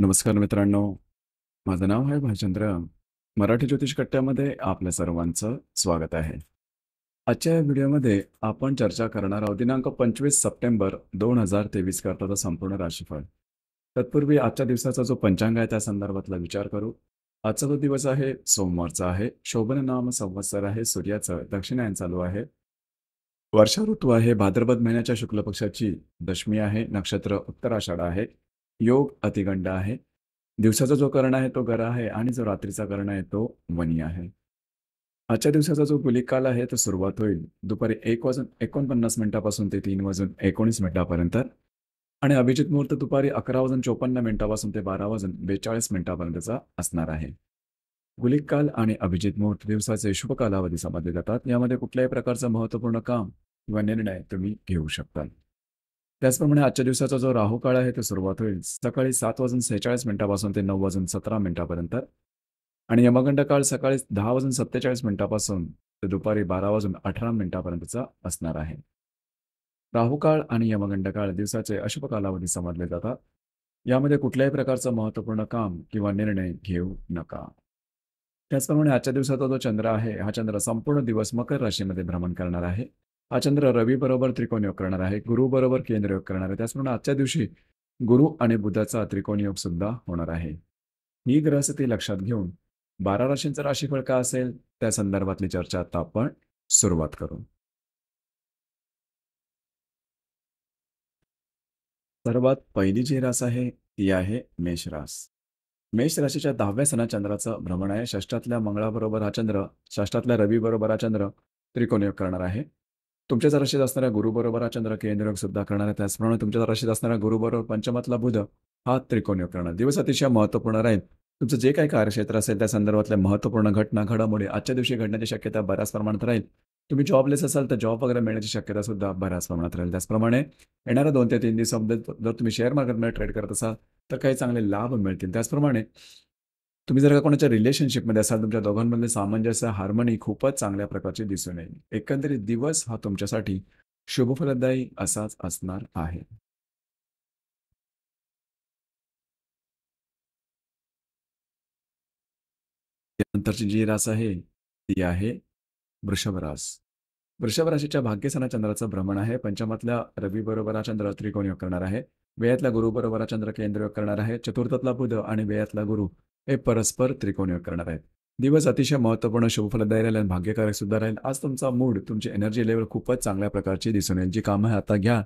नमस्कार मित्रांनो माझं नाव आहे भाजेंद्र मराठी ज्योतिष कट्ट्यामध्ये आपल्या सर्वांचं स्वागत आहे आजच्या या व्हिडिओमध्ये आपण चर्चा करणार आहोत दिनांक पंचवीस सप्टेंबर दोन हजार तेवीस करताचा संपूर्ण राशीफळ तत्पूर्वी आजच्या दिवसाचा जो पंचांग आहे त्या संदर्भातला विचार करू आजचा जो दिवस आहे सोमवारचा आहे शोभन नाम संवत्सर आहे सूर्याचं दक्षिणायन चालू आहे वर्षा ऋतू आहे भाद्रपद महिन्याच्या शुक्ल पक्षाची दशमी आहे नक्षत्र उत्तराषाढा आहे योग अतिगंड आहे दिवसाचा जो कर्ण आहे तो गरा आहे आणि जो रात्रीचा कर्ण आहे तो वनी आहे आजच्या दिवसाचा जो गुलिकाल आहे तो सुरुवात होईल दुपारी एक वाजून एकोणपन्नास मिनिटापासून ते तीन वाजून एकोणीस मिनिटापर्यंत आणि अभिजित मुहूर्त दुपारी अकरा वाजून चोपन्न मिनिटापासून ते बारा वाजून बेचाळीस मिनिटापर्यंतचा असणार आहे गुलिक काल आणि अभिजित मुहूर्त दिवसाचे शुभ कालावधी समजले जातात यामध्ये कुठल्याही प्रकारचं महत्त्वपूर्ण काम किंवा निर्णय तुम्ही घेऊ शकता त्याचप्रमाणे आजच्या दिवसाचा जो राहू काळ आहे तो सुरुवात होईल सकाळी सात वाजून सेहेचाळीस मिनिटापासून ते नऊ वाजून सतरा मिनिटापर्यंत आणि यमगंड काळ सकाळी दहा वाजून सत्तेचाळीस मिनिटापासून ते दुपारी बारा वाजून अठरा मिनिटापर्यंतचा असणार आहे राहुकाळ आणि यमगंड काळ दिवसाचे अशुभ कालावधी समजले जातात यामध्ये कुठल्याही प्रकारचं महत्त्वपूर्ण काम किंवा निर्णय घेऊ नका त्याचप्रमाणे आजच्या दिवसाचा जो चंद्र आहे हा चंद्र संपूर्ण दिवस मकर राशीमध्ये भ्रमण करणार आहे हा चंद्र रवी बरोबर त्रिकोण योग करणार आहे गुरु बरोबर केंद्र योग करणार आहे त्याचप्रमाणे आजच्या दिवशी गुरु आणि बुधाचा त्रिकोण योग सुद्धा होणार आहे ही ग्रहस्थिती लक्षात घेऊन बारा राशींचा राशीफळ काय असेल त्या संदर्भातली चर्चा आता आपण सुरुवात करू सर्वात पहिली जी रास आहे ती आहे मेष रास मेष राशीच्या दहाव्या सणा चंद्राचं भ्रमण आहे षष्टातल्या मंगळाबरोबर हा चंद्र षष्टातल्या रवीबरोबर हा चंद्र त्रिकोण योग करणार आहे तुमच्या राशीत असणाऱ्या गुरुबरोबर हा चंद्र केंद्रयोग सुद्धा करणार आहे त्याचप्रमाणे तुमच्या राशीत असणारा गुरुबरोबर पंचमातला बुध हा योग करणार दिवस अतिशय महत्त्वपूर्ण राहील तुमचं जे काही कार्यक्षेत्र असेल त्या संदर्भातल्या महत्त्वपूर्ण घटना घडामोडी आजच्या दिवशी घडण्याची शक्यता बऱ्याच प्रमाणात राहील तुम्ही जॉबलेस असाल तर जॉब वगैरे मिळण्याची शक्यता सुद्धा बऱ्याच प्रमाणात राहील त्याचप्रमाणे येणाऱ्या दोन ते तीन दिवसामध्ये जर तुम्ही शेअर मार्केटमध्ये ट्रेड करत असाल तर काही चांगले लाभ मिळतील त्याचप्रमाणे तुम्ही जर का कोणाच्या रिलेशनशिपमध्ये असाल तुमच्या दोघांमधले सामंजस्य हार्मनी खूपच चांगल्या प्रकारचे दिसून येईल एकंदरीत दिवस हा तुमच्यासाठी शुभफलदायी असाच असणार आहे त्यानंतरची जी रास आहे ती आहे वृषभरास वृषभ राशीच्या भाग्यसना चंद्राचं भ्रमण आहे पंचमातल्या रवी बरोबर चंद्र त्रिकोण योग करणार आहे वेळातला गुरु बरोबर चंद्र केंद्र योग करणार आहे चतुर्थातला बुध आणि वेळातला गुरु हे परस्पर त्रिकोणीय करणार आहेत दिवस अतिशय महत्वपूर्ण शुभफलदायी राहील आणि भाग्यकारक सुद्धा राहील आज तुमचा मूड तुमची एनर्जी लेवल खूपच चांगल्या प्रकारची दिसून येईल जी कामं आता घ्या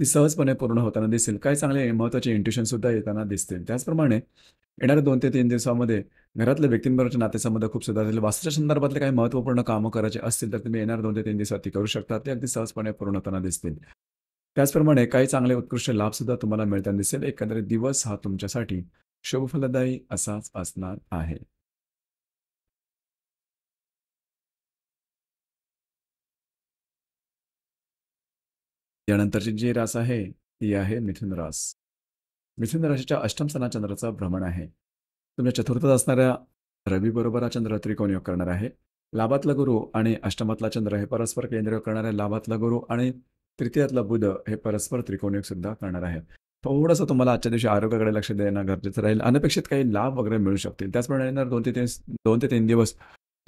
ती सहजपणे पूर्ण होताना दिसेल काही चांगले महत्त्वाचे इंट्युशन सुद्धा येताना दिसतील त्याचप्रमाणे येणाऱ्या दोन ते तीन दिवसामध्ये घरातल्या व्यक्तींबरोबरच्या नातेसंबंध खूप सुधारतील वास्तूच्या संदर्भातले काही महत्त्वपूर्ण कामं करायचे असतील तर तुम्ही येणार दोन ते तीन दिवसात ती करू शकता ते अगदी सहजपणे पूर्ण होताना दिसतील त्याचप्रमाणे काही चांगले उत्कृष्ट लाभसुद्धा तुम्हाला मिळताना दिसेल एकंदरीत दिवस हा तुमच्यासाठी शुभफलदायी असाच असणार आहे यानंतरची जी रास आहे ती आहे मिथुन रास मिथुन राशीच्या अष्टम सणा चंद्राचा भ्रमण आहे तुमच्या चतुर्थात असणाऱ्या रवी बरोबर चंद्र त्रिकोण योग करणार आहे लाभातला गुरु आणि अष्टमातला चंद्र हे परस्पर केंद्रीय करणार आहे लाभातला गुरु आणि तृतीयातला बुध हे परस्पर त्रिकोण योग सुद्धा करणार आहे थोडंसं तुम्हाला आजच्या दिवशी आरोग्याकडे लक्ष देणं गरजेचं राहील अनपेक्षित काही लाभ वगैरे मिळू शकतील त्याचप्रमाणे दोन ते तीन दोन ते तीन दिवस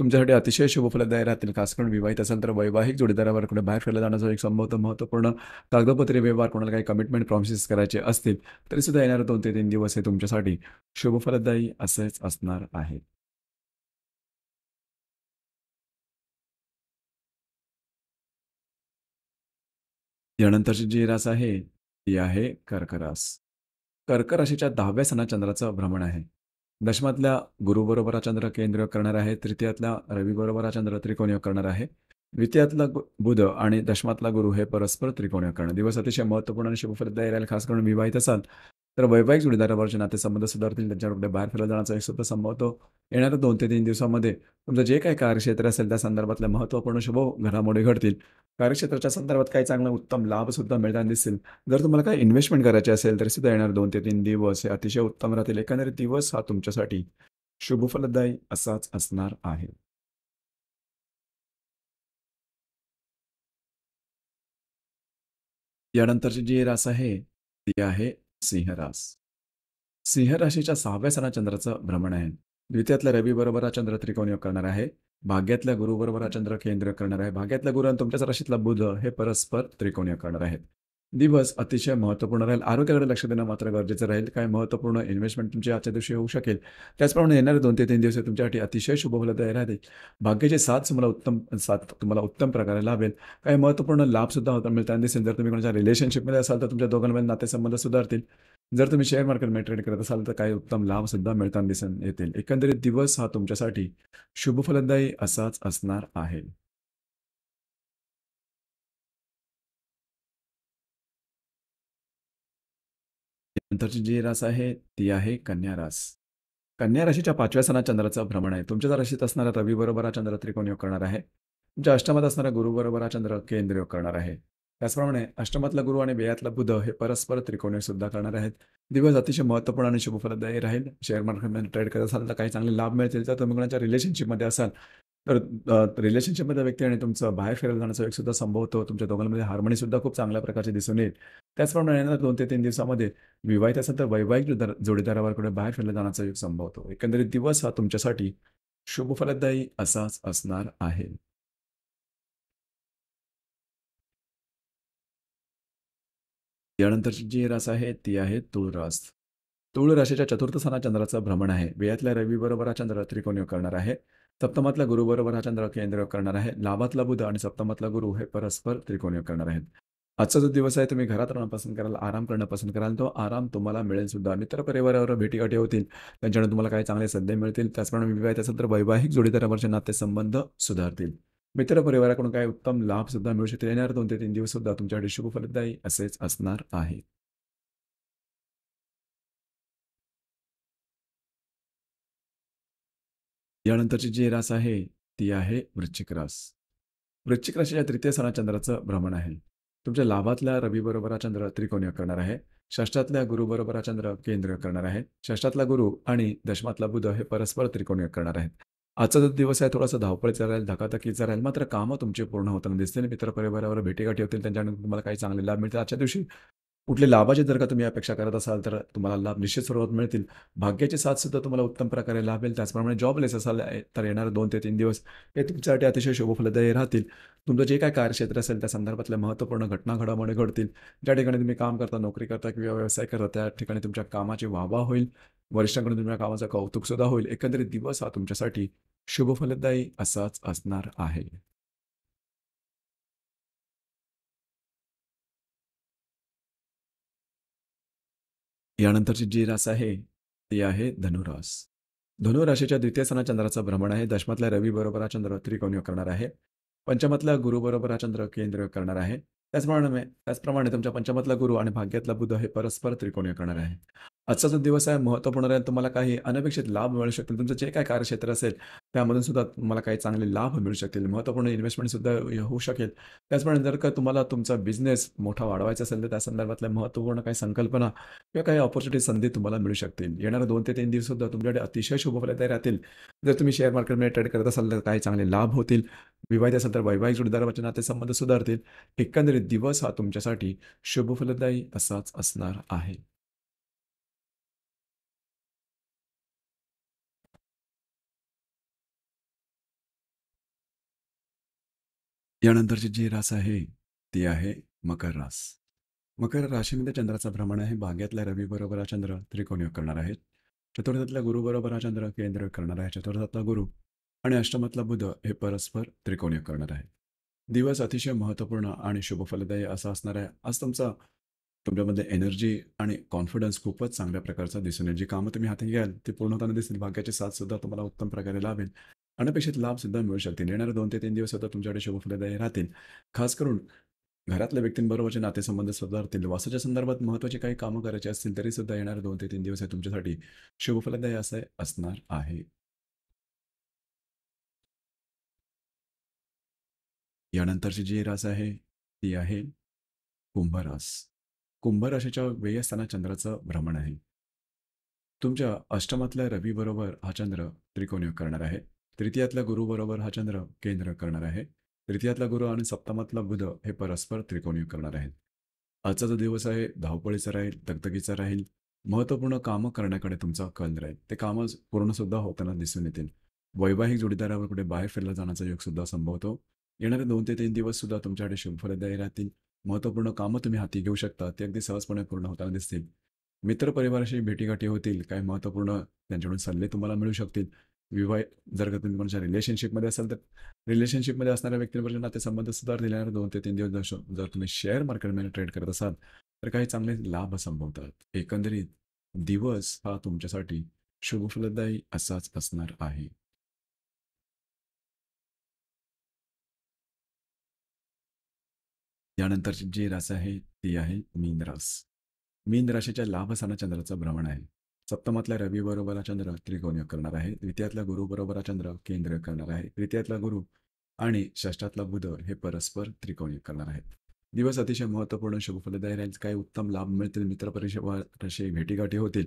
तुमच्यासाठी अतिशय शुभफलदायी राहतील खास करून विवाहित असेल तर वैवाहिक जोडीदारावर कुठे बाहेर फिरला जाण्याचा एक संभवत महत्त्वपूर्ण कागदपत्रे व्यवहार कोणाला काही कमिटमेंट प्रॉमिसेस करायचे असतील सुद्धा येणारे दोन ते तीन दिवस हे तुमच्यासाठी शुभफलदायी असेच असणार आहे यानंतरची जी रास आहे ती आहे कर्करास कर्कराशीच्या दहाव्या सणा चंद्राचं भ्रमण आहे दशमातल्या गुरुबरोबर हा चंद्र केंद्र करणार आहे तृतीयातला रवीबरोबर हा चंद्र त्रिकोणीय करणार आहे द्वितीयातला बुध आणि दशमातला गुरु हे परस्पर त्रिकोणीय करणं दिवस अतिशय महत्त्वपूर्ण आणि शुभफलदायी राहील खास करून विवाहित असाल तर वैवाहिक जोडीदारावरचे नातेसंबंध सुधारतील त्यांच्या कुठे बाहेर फिरला जाण्याचा एक सुद्धा संभवतो येणाऱ्या दोन ते तीन दिवसामध्ये तुमचं जे काही कार्यक्षेत्र असेल त्या संदर्भातल्या महत्त्वपूर्ण शुभ घडामोडी घडतील कार्यक्षेत्राच्या संदर्भात काही चांगला उत्तम लाभ सुद्धा मिळताना दिसेल जर तुम्हाला काही इन्व्हेस्टमेंट करायची असेल तर सुद्धा येणार दोन ते तीन दिवस हे अतिशय उत्तम राहतील एकंदरीत दिवस हा तुमच्यासाठी शुभफलदायी असाच असणार आहे यानंतरची जी रास आहे ती आहे सिंहरास सिंह राशीच्या सहाव्या सणा चंद्राचं भ्रमण आहे द्वितीयातल्या रवी बरोबर हा चंद्र त्रिकोण योग करणार आहे भाग्यातल्या गुरुबरोबर हा चंद्र केंद्र करणार आहे भाग्यातल्या गुरु आणि तुमच्याच राशीतला बुध हे परस्पर त्रिकोणीय करणार आहेत दिवस अतिशय महत्त्वपूर्ण राहील आरोग्याकडे लक्ष देणं मात्र गरजेचं राहील काय महत्त्वपूर्ण इन्व्हेस्टमेंट तुमची आजच्या दिवशी होऊ शकेल त्याचप्रमाणे येणारे दोन ते तीन दिवस तुमच्यासाठी अतिशय फलदायी राहतील भाग्याचे साथ तुम्हाला उत्तम साथ तुम्हाला उत्तम प्रकारे लाभेल काही महत्त्वपूर्ण लाभसुद्धा होता मिळतात दिसेल जर तुम्ही कोणाच्या रिलेशनशिपमध्ये असाल तर तुमच्या दोघांमध्ये नातेसंबंध सुधारतील जर तुम्ही शेअर मार्केटमध्ये ट्रेड करत असाल तर काही उत्तम लाभ सुद्धा मिळताना दिसून येतील एकंदरीत दिवस हा तुमच्यासाठी शुभ फलदायी असाच असणार आहे नंतरची जी रास आहे ती आहे कन्या रास कन्या राशीच्या पाचव्या सणात चंद्राचं भ्रमण आहे तुमच्या राशीत असणारा रवी बरोबर हा चंद्र त्रिकोण योग करणार आहे तुमच्या अष्टमात असणारा गुरुबरोबर हा चंद्र केंद्र योग करणार आहे त्याचप्रमाणे अष्टमातला गुरु आणि वेयातला बुध हे परस्पर त्रिकोणी सुद्धा करणार आहेत दिवस अतिशय महत्वपूर्ण आणि शुभफलदायी राहील शेअर मार्केटमध्ये ट्रेड करत असाल तर काही चांगले लाभ मिळतील तर तुम्ही कोणाच्या रिलेशनशिपमध्ये असाल तर रिलेशनशिपमध्ये व्यक्ती आणि तुमचं बाहेर फिरायला जाण्याचा एक सुद्धा संभव होतो तुमच्या दोघांमध्ये हार्मोनी सुद्धा खूप चांगल्या प्रकारचे दिसून येईल त्याचप्रमाणे नंतर दोन ते तीन दिवसामध्ये विवाहित असेल तर वैवाहिक कुठे बाहेर फिरला जाण्याचा योग संभव होतो एकंदरीत दिवस हा तुमच्यासाठी शुभफलदायी असाच असणार आहे यानंतरची जी रास आहे ती आहे तुळ रास तुळ राशीच्या चतुर्थ स्थाना चंद्राचं भ्रमण आहे वेळातल्या रवीबरोबर हा चंद्र त्रिकोण योग करणार आहे सप्तमातला गुरुबरोबर हा चंद्र केंद्र करणार आहे लाभातला बुध आणि सप्तमातला गुरु हे परस्पर त्रिकोण योग करणार आहेत आजचा जो दिवस आहे तुम्ही घरात राहणं पसंत कराल आराम करणं पसंत कराल तो आराम तुम्हाला मिळेल सुद्धा मित्र परिवारावर गाठी होतील त्यांच्याकडून तुम्हाला काही चांगले सद्य मिळतील त्याचप्रमाणे विवाहित असेल तर वैवाहिक जोडीदारावरचे संबंध सुधारतील परिवाराकडून काय उत्तम लाभ सुद्धा मिळू शकतील येणार दोन ते तीन दिवस सुद्धा तुमच्याकडे शुभ फलदायी असेच असणार आहे यानंतरची जी रास आहे ती आहे वृश्चिक रास वृश्चिक राशीच्या तृतीय सणा चंद्राचं भ्रमण आहे तुमच्या लाभातल्या रवी बरोबर चंद्र त्रिकोणीय करणार आहे षष्टातल्या गुरु बरोबर चंद्र केंद्र करणार आहे षष्टातला गुरु आणि दशमातला बुध हे परस्पर त्रिकोणीय करणार आहेत आजचा जो दिवस आहे थोडासा धावपळीचा राहील धकाधकीचा राहील मात्र कामं तुमचे पूर्ण होताना दिसतील परिवारावर भेटीगाठी होतील त्यांच्याकडून तुम्हाला काही चांगले लाभ मिळतील आजच्या दिवशी कुठले लाभाचे जर का तुम्ही अपेक्षा करत असाल तर तुम्हाला लाभ निश्चित स्वरूपात मिळतील भाग्याचे साथ सुद्धा तुम्हाला उत्तम प्रकारे लाभेल त्याचप्रमाणे जॉबलेस असाल तर येणारे दोन ते तीन दिवस हे तुमच्यासाठी अतिशय शुभफलदायी राहतील तुमचं जे काय कार्यक्षेत्र असेल त्या संदर्भातल्या महत्त्वपूर्ण घटना घडामोडी घडतील ज्या ठिकाणी तुम्ही काम करता नोकरी करता किंवा व्यवसाय करता त्या ठिकाणी तुमच्या कामाची वाहवा होईल वरिष्ठांकडून तुमच्या कामाचं कौतुकसुद्धा होईल एकंदरीत दिवस हा तुमच्यासाठी शुभफलदायी असाच असणार आहे यानंतरची जी रास आहे ती आहे धनुरास धनुराशीच्या द्वितीय सणा चंद्राचं भ्रमण आहे दशमातल्या रवी बरोबर हा चंद्र त्रिकोणयोग करणार आहे पंचमातला गुरु बरोबर हा चंद्र केंद्र करणार आहे त्याचप्रमाणे त्याचप्रमाणे तुमच्या पंचमातला गुरु आणि भाग्यातला बुध हे परस्पर त्रिकोणीय करणार आहे आजचा जो दिवस आहे महत्त्वपूर्ण आहे तुम्हाला काही अनपेक्षित लाभ मिळू शकतील तुमचं जे काय कार्यक्षेत्र असेल त्यामधून सुद्धा तुम्हाला काही चांगले लाभ मिळू शकतील महत्त्वपूर्ण सुद्धा होऊ शकेल त्याचप्रमाणे जर का तुम्हाला तुमचा बिझनेस मोठा वाढवायचा असेल तर त्या संदर्भातल्या महत्त्वपूर्ण काही संकल्पना किंवा काही ऑपॉर्च्युनिटी संधी तुम्हाला मिळू शकतील येणारे दोन ते तीन सुद्धा तुमच्याकडे अतिशय शुभफलदायी राहतील जर तुम्ही शेअर मार्केटमध्ये ट्रेड करत असाल तर काही चांगले लाभ होतील विवाहित असेल तर वैवाहिक ते संबंध सुधारतील एकंदरीत दिवस हा तुमच्यासाठी शुभफलदायी असाच असणार आहे यानंतरची जी रास आहे ती आहे मकर रास मकर राशीमध्ये चंद्राचा भ्रमण आहे भाग्यातल्या रवी बरोबर चंद्र त्रिकोण योग करणार आहेत चतुर्थातल्या गुरु बरोबर चंद्र केंद्र करणार आहे चतुर्थातला गुरु आणि अष्टमातला बुध हे परस्पर त्रिकोण योग करणार आहे दिवस अतिशय महत्त्वपूर्ण आणि शुभफलदायी असा असणार आहे आज तुमचा तुमच्यामध्ये एनर्जी आणि कॉन्फिडन्स खूपच चांगल्या प्रकारचा दिसून येईल जी कामं तुम्ही हाती घ्याल ती पूर्ण दिसेल दिसतील भाग्याची साथ सुद्धा तुम्हाला उत्तम प्रकारे लाभेल अनपेक्षित लाभ सुद्धा मिळू शकतील येणारे दोन ते तीन दिवस सुद्धा तुमच्याकडे शुभफलदायी राहतील खास करून घरातल्या व्यक्तींबरोबरचे नातेसंबंध सुधारतील वासाच्या संदर्भात महत्वाची काही कामं करायची असतील तरी सुद्धा येणारे दोन ते तीन दिवस हे तुमच्यासाठी शुभफलदायी असे असणार आहे यानंतरची जी रास आहे ती आहे कुंभरास कुंभराशीच्या असताना चंद्राचं भ्रमण आहे तुमच्या अष्टमातल्या रवीबरोबर हा चंद्र त्रिकोणयोग करणार आहे तृतीयातल्या गुरु बरोबर हा चंद्र केंद्र करणार आहे तृतीयातला गुरु आणि सप्तमातला बुध हे परस्पर त्रिकोणी करणार आहेत आजचा जो दिवस आहे धावपळीचा राहील दगदगीचा राहील महत्त्वपूर्ण कामं करण्याकडे तुमचा कल राहील ते काम पूर्ण सुद्धा होताना दिसून येतील वैवाहिक जोडीदारावर कुठे बाहेर फिरला जाण्याचा योग सुद्धा संभवतो येणारे दोन ते तीन दिवस सुद्धा तुमच्याकडे शुभफलदायी राहतील महत्त्वपूर्ण कामं तुम्ही हाती घेऊ शकता ते अगदी सहजपणे पूर्ण होताना दिसतील मित्रपरिवाराशी भेटीगाठी होतील काही महत्त्वपूर्ण त्यांच्याकडून सल्ले तुम्हाला मिळू शकतील विवाह जर का तुम्ही कोणाच्या रिलेशनशिपमध्ये असाल तर रिलेशनशिपमध्ये असणाऱ्या ते संबंध सुधार दिल्यानंतर दोन ते तीन दिवस जर तुम्ही शेअर मार्केटमध्ये ट्रेड करत असाल तर काही चांगले लाभ संभवतात एकंदरीत दिवस हा तुमच्यासाठी शुभफलदायी असाच असणार आहे यानंतरची जी रास आहे ती आहे मीन रास मीन राशीच्या सणा चंद्राचं भ्रमण आहे सप्तमातल्या रवी बरोबर चंद्र त्रिकोणीय करणार आहे द्वितीयातला गुरु बरोबर चंद्र केंद्र करणार आहे तृतीयातला गुरु आणि षष्टातला बुध हे परस्पर त्रिकोणी करणार आहेत दिवस अतिशय महत्त्वपूर्ण शुभफलदायी राहील काही उत्तम लाभ मिळतील मित्र परिषदेशी भेटीगाठी होतील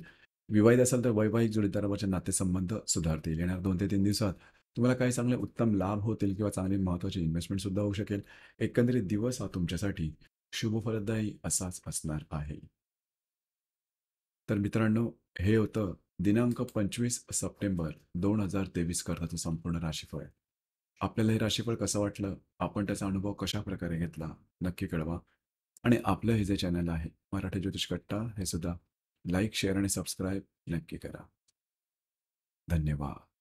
विवाहित असेल तर वैवाहिक जोडीदारावरचे नातेसंबंध सुधारतील येणार दोन ते तीन दिवसात तुम्हाला काही चांगले उत्तम लाभ होतील किंवा चांगली महत्त्वाची इन्व्हेस्टमेंट सुद्धा होऊ शकेल एकंदरीत दिवस हा तुमच्यासाठी शुभफलदायी असाच असणार आहे तर मित्रांनो हे होतं दिनांक पंचवीस सप्टेंबर दोन हजार तेवीस करताचं संपूर्ण राशीफळ आपल्याला हे राशीफळ कसं वाटलं आपण त्याचा अनुभव कशा प्रकारे घेतला नक्की कळवा आणि आपलं हे जे चॅनल आहे मराठी ज्योतिष कट्टा हे सुद्धा लाईक शेअर आणि सबस्क्राईब नक्की करा धन्यवाद